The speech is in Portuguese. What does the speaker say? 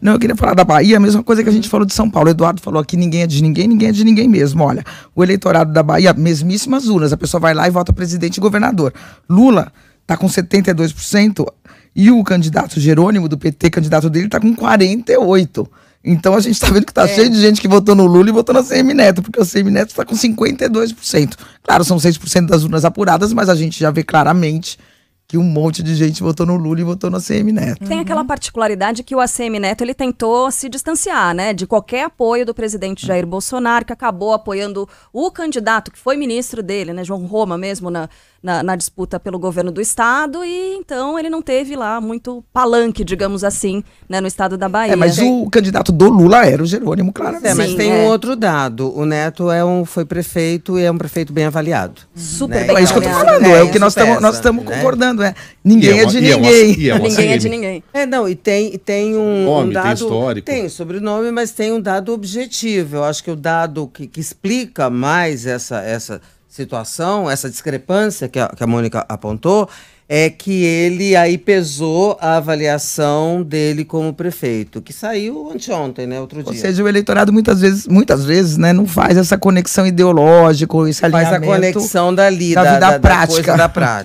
Não, eu queria falar da Bahia, a mesma coisa que a gente uhum. falou de São Paulo. O Eduardo falou aqui: ninguém é de ninguém, ninguém é de ninguém mesmo. Olha, o eleitorado da Bahia, mesmíssimas urnas, a pessoa vai lá e vota presidente e governador. Lula está com 72% e o candidato Jerônimo, do PT, candidato dele, está com 48%. Então a gente está vendo que está é. cheio de gente que votou no Lula e votou na CM Neto, porque a CM Neto está com 52%. Claro, são 6% das urnas apuradas, mas a gente já vê claramente que um monte de gente votou no Lula e votou no ACM Neto. Tem aquela uhum. particularidade que o ACM Neto ele tentou se distanciar, né, de qualquer apoio do presidente Jair uhum. Bolsonaro, que acabou apoiando o candidato que foi ministro dele, né, João Roma mesmo na, na, na disputa pelo governo do estado e então ele não teve lá muito palanque, digamos assim, né, no estado da Bahia. É, mas tem... o candidato do Lula era o Jerônimo, claramente. É, mas Sim, tem é. um outro dado. O Neto é um foi prefeito e é um prefeito bem avaliado. Super né? bem. É isso que eu tô falando, é, é o que nós estamos nós estamos né? concordando é ninguém é, é, uma, é, de ninguém. é uma, é ninguém é de ninguém. É, não, e tem, e tem um, nome, um dado. Tem histórico. Tem sobrenome, mas tem um dado objetivo. Eu acho que o dado que, que explica mais essa, essa situação, essa discrepância que a, que a Mônica apontou, é que ele aí pesou a avaliação dele como prefeito, que saiu anteontem, né, outro dia. Ou seja, o eleitorado muitas vezes, muitas vezes, né, não faz essa conexão ideológica, esse faz alinhamento. Faz a conexão dali, da, da, da prática. Da, da prática.